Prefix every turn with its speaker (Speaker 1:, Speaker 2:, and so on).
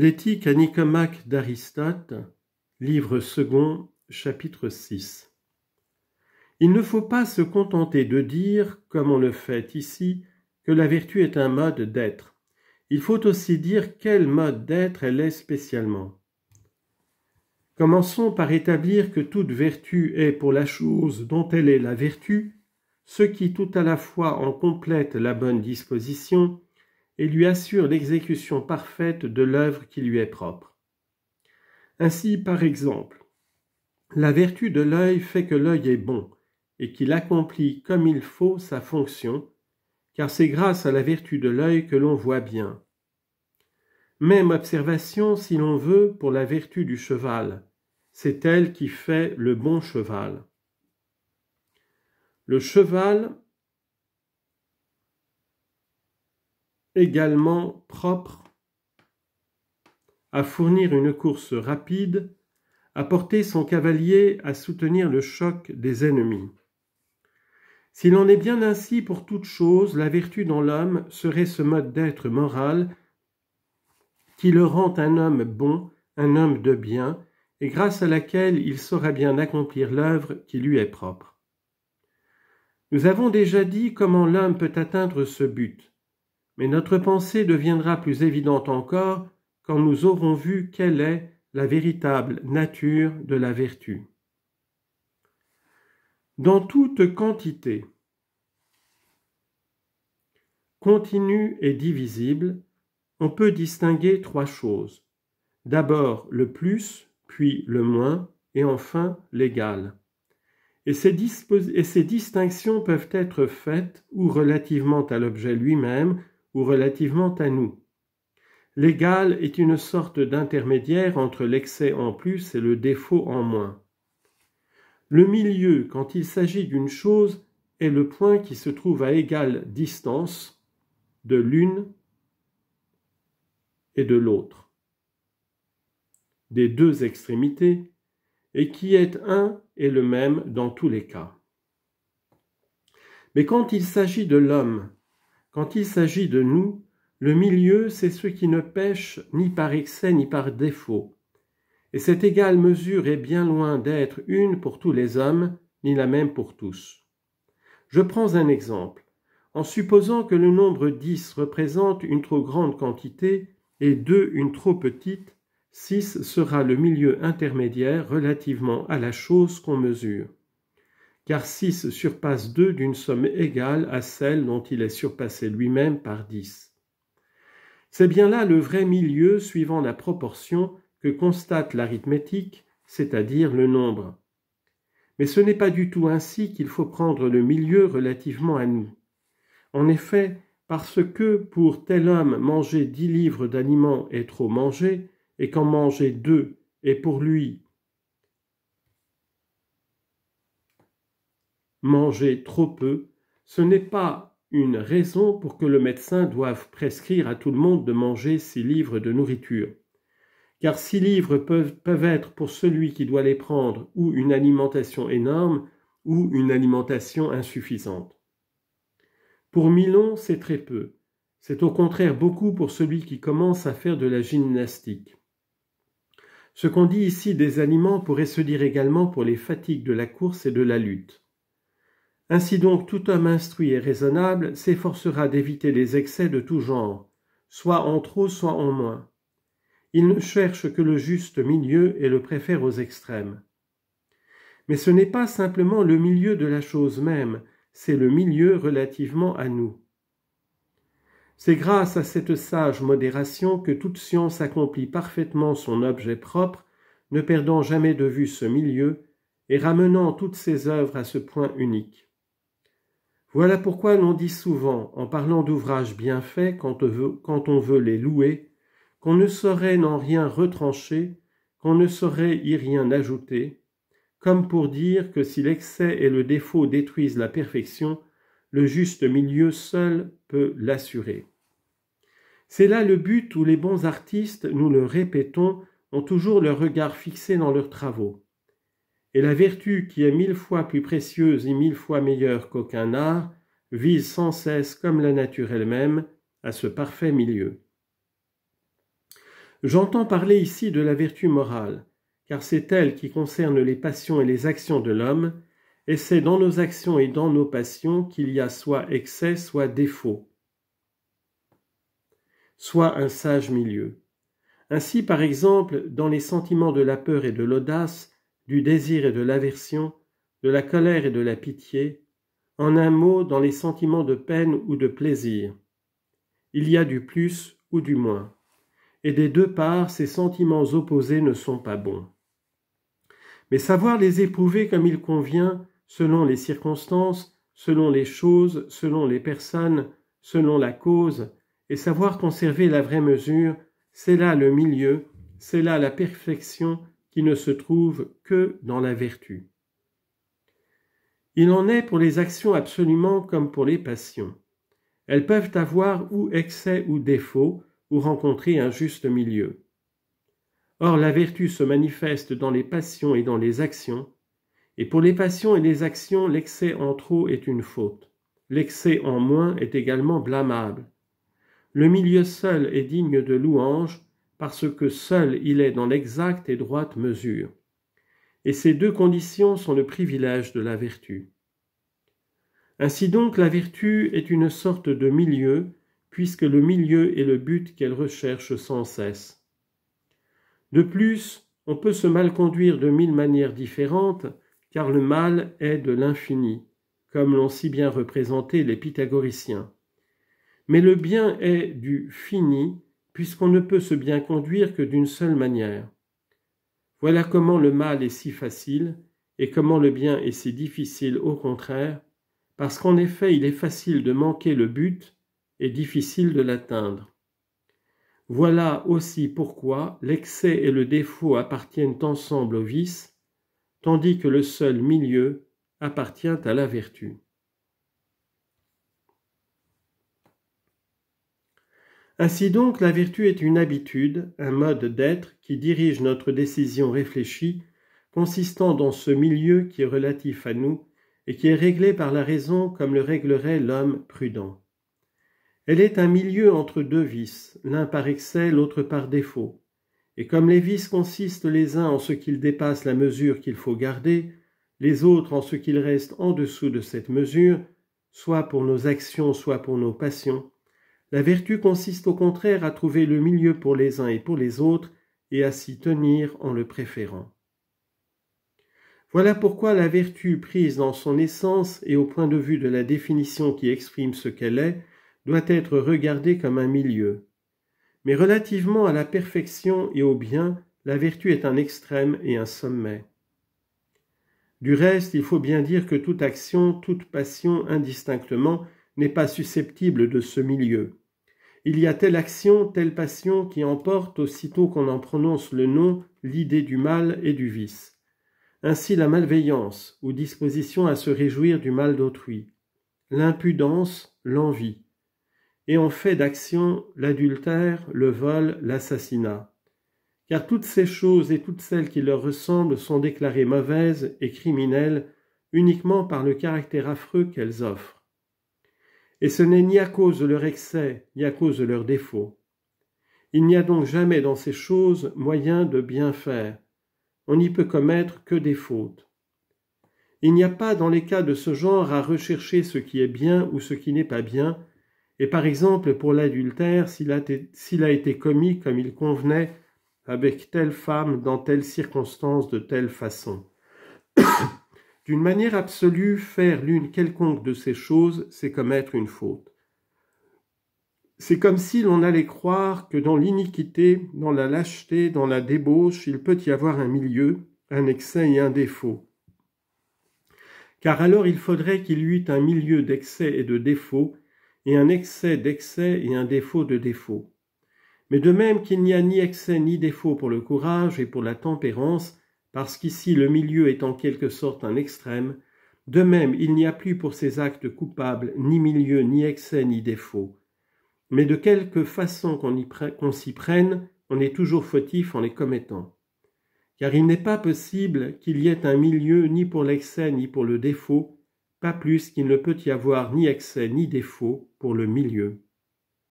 Speaker 1: L'éthique à Nicomaque d'Aristote, livre second, chapitre 6. Il ne faut pas se contenter de dire, comme on le fait ici, que la vertu est un mode d'être. Il faut aussi dire quel mode d'être elle est spécialement. Commençons par établir que toute vertu est pour la chose dont elle est la vertu, ce qui tout à la fois en complète la bonne disposition et lui assure l'exécution parfaite de l'œuvre qui lui est propre. Ainsi, par exemple, la vertu de l'œil fait que l'œil est bon et qu'il accomplit comme il faut sa fonction, car c'est grâce à la vertu de l'œil que l'on voit bien. Même observation, si l'on veut, pour la vertu du cheval. C'est elle qui fait le bon cheval. Le cheval également propre à fournir une course rapide, à porter son cavalier à soutenir le choc des ennemis. S'il en est bien ainsi pour toute chose, la vertu dans l'homme serait ce mode d'être moral qui le rend un homme bon, un homme de bien, et grâce à laquelle il saura bien accomplir l'œuvre qui lui est propre. Nous avons déjà dit comment l'homme peut atteindre ce but, mais notre pensée deviendra plus évidente encore quand nous aurons vu quelle est la véritable nature de la vertu. Dans toute quantité continue et divisible, on peut distinguer trois choses. D'abord le plus, puis le moins, et enfin l'égal. Et, ces distinctions peuvent être faites ou relativement à l'objet lui-même ou relativement à nous. L'égal est une sorte d'intermédiaire entre l'excès en plus et le défaut en moins. Le milieu, quand il s'agit d'une chose, est le point qui se trouve à égale distance de l'une et de l'autre, des deux extrémités, et qui est un et le même dans tous les cas. Mais quand il s'agit de l'homme, quand il s'agit de nous, le milieu, c'est ceux qui ne pêchent ni par excès ni par défaut. Et cette égale mesure est bien loin d'être une pour tous les hommes, ni la même pour tous. Je prends un exemple. En supposant que le nombre 10 représente une trop grande quantité et 2 une trop petite, 6 sera le milieu intermédiaire relativement à la chose qu'on mesure car 6 surpasse 2 d'une somme égale à celle dont il est surpassé lui-même par 10. C'est bien là le vrai milieu suivant la proportion que constate l'arithmétique, c'est-à-dire le nombre. Mais ce n'est pas du tout ainsi qu'il faut prendre le milieu relativement à nous. En effet, parce que pour tel homme manger dix livres d'aliments est trop manger, et qu'en manger deux est pour lui Manger trop peu, ce n'est pas une raison pour que le médecin doive prescrire à tout le monde de manger six livres de nourriture. Car six livres peuvent, peuvent être pour celui qui doit les prendre ou une alimentation énorme ou une alimentation insuffisante. Pour Milon, c'est très peu. C'est au contraire beaucoup pour celui qui commence à faire de la gymnastique. Ce qu'on dit ici des aliments pourrait se dire également pour les fatigues de la course et de la lutte. Ainsi donc tout homme instruit et raisonnable s'efforcera d'éviter les excès de tout genre, soit en trop, soit en moins. Il ne cherche que le juste milieu et le préfère aux extrêmes. Mais ce n'est pas simplement le milieu de la chose même, c'est le milieu relativement à nous. C'est grâce à cette sage modération que toute science accomplit parfaitement son objet propre, ne perdant jamais de vue ce milieu et ramenant toutes ses œuvres à ce point unique. Voilà pourquoi l'on dit souvent, en parlant d'ouvrages bien faits quand, on veut les louer, qu'on ne saurait n'en rien retrancher, qu'on ne saurait y rien ajouter, comme pour dire que si l'excès et le défaut détruisent la perfection, le juste milieu seul peut l'assurer. C'est là le but où les bons artistes, nous le répétons, ont toujours leur regard fixé dans leurs travaux et la vertu qui est mille fois plus précieuse et mille fois meilleure qu'aucun art vise sans cesse, comme la nature elle-même, à ce parfait milieu. J'entends parler ici de la vertu morale, car c'est elle qui concerne les passions et les actions de l'homme, et c'est dans nos actions et dans nos passions qu'il y a soit excès, soit défaut, soit un sage milieu. Ainsi, par exemple, dans les sentiments de la peur et de l'audace, du désir et de l'aversion, de la colère et de la pitié, en un mot dans les sentiments de peine ou de plaisir. Il y a du plus ou du moins, et des deux parts ces sentiments opposés ne sont pas bons. Mais savoir les éprouver comme il convient, selon les circonstances, selon les choses, selon les personnes, selon la cause, et savoir conserver la vraie mesure, c'est là le milieu, c'est là la perfection, ne se trouve que dans la vertu. Il en est pour les actions absolument comme pour les passions. Elles peuvent avoir ou excès ou défaut, ou rencontrer un juste milieu. Or la vertu se manifeste dans les passions et dans les actions, et pour les passions et les actions, l'excès en trop est une faute. L'excès en moins est également blâmable. Le milieu seul est digne de louange, parce que seul il est dans l'exacte et droite mesure. Et ces deux conditions sont le privilège de la vertu. Ainsi donc la vertu est une sorte de milieu, puisque le milieu est le but qu'elle recherche sans cesse. De plus, on peut se mal conduire de mille manières différentes, car le mal est de l'infini, comme l'ont si bien représenté les pythagoriciens. Mais le bien est du fini, puisqu'on ne peut se bien conduire que d'une seule manière. Voilà comment le mal est si facile, et comment le bien est si difficile au contraire, parce qu'en effet il est facile de manquer le but et difficile de l'atteindre. Voilà aussi pourquoi l'excès et le défaut appartiennent ensemble au vice, tandis que le seul milieu appartient à la vertu. Ainsi donc, la vertu est une habitude, un mode d'être qui dirige notre décision réfléchie, consistant dans ce milieu qui est relatif à nous et qui est réglé par la raison comme le réglerait l'homme prudent. Elle est un milieu entre deux vices, l'un par excès, l'autre par défaut. Et comme les vices consistent les uns en ce qu'ils dépassent la mesure qu'il faut garder, les autres en ce qu'ils restent en dessous de cette mesure, soit pour nos actions, soit pour nos passions, la vertu consiste au contraire à trouver le milieu pour les uns et pour les autres, et à s'y tenir en le préférant. Voilà pourquoi la vertu prise dans son essence et au point de vue de la définition qui exprime ce qu'elle est, doit être regardée comme un milieu. Mais relativement à la perfection et au bien, la vertu est un extrême et un sommet. Du reste, il faut bien dire que toute action, toute passion indistinctement n'est pas susceptible de ce milieu. Il y a telle action, telle passion qui emporte, aussitôt qu'on en prononce le nom, l'idée du mal et du vice. Ainsi la malveillance, ou disposition à se réjouir du mal d'autrui, l'impudence, l'envie, et en fait d'action l'adultère, le vol, l'assassinat. Car toutes ces choses et toutes celles qui leur ressemblent sont déclarées mauvaises et criminelles uniquement par le caractère affreux qu'elles offrent et ce n'est ni à cause de leur excès, ni à cause de leurs défauts. Il n'y a donc jamais dans ces choses moyen de bien faire. On n'y peut commettre que des fautes. Il n'y a pas dans les cas de ce genre à rechercher ce qui est bien ou ce qui n'est pas bien, et par exemple pour l'adultère, s'il a, a été commis comme il convenait avec telle femme dans telle circonstance de telle façon. D'une manière absolue, faire l'une quelconque de ces choses, c'est commettre une faute. C'est comme si l'on allait croire que dans l'iniquité, dans la lâcheté, dans la débauche, il peut y avoir un milieu, un excès et un défaut. Car alors il faudrait qu'il y eût un milieu d'excès et de défaut, et un excès d'excès et un défaut de défaut. Mais de même qu'il n'y a ni excès ni défaut pour le courage et pour la tempérance, parce qu'ici le milieu est en quelque sorte un extrême, de même il n'y a plus pour ces actes coupables ni milieu, ni excès, ni défaut. Mais de quelque façon qu'on s'y prenne, on est toujours fautif en les commettant. Car il n'est pas possible qu'il y ait un milieu ni pour l'excès ni pour le défaut, pas plus qu'il ne peut y avoir ni excès ni défaut pour le milieu.